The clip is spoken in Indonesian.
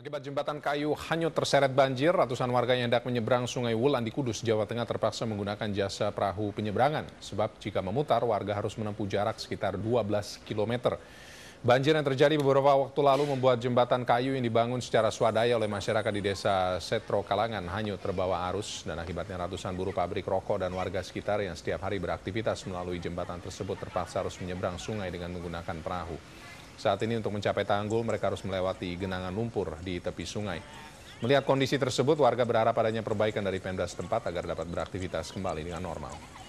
Akibat jembatan kayu hanyut terseret banjir, ratusan warga yang hendak menyeberang Sungai Wulan di Kudus, Jawa Tengah terpaksa menggunakan jasa perahu penyeberangan. Sebab jika memutar, warga harus menempuh jarak sekitar 12 km. Banjir yang terjadi beberapa waktu lalu membuat jembatan kayu yang dibangun secara swadaya oleh masyarakat di desa Setro Kalangan hanyut terbawa arus dan akibatnya ratusan buruh pabrik rokok dan warga sekitar yang setiap hari beraktivitas melalui jembatan tersebut terpaksa harus menyeberang sungai dengan menggunakan perahu. Saat ini untuk mencapai tanggul mereka harus melewati genangan lumpur di tepi sungai. Melihat kondisi tersebut, warga berharap adanya perbaikan dari Pemda setempat agar dapat beraktivitas kembali dengan normal.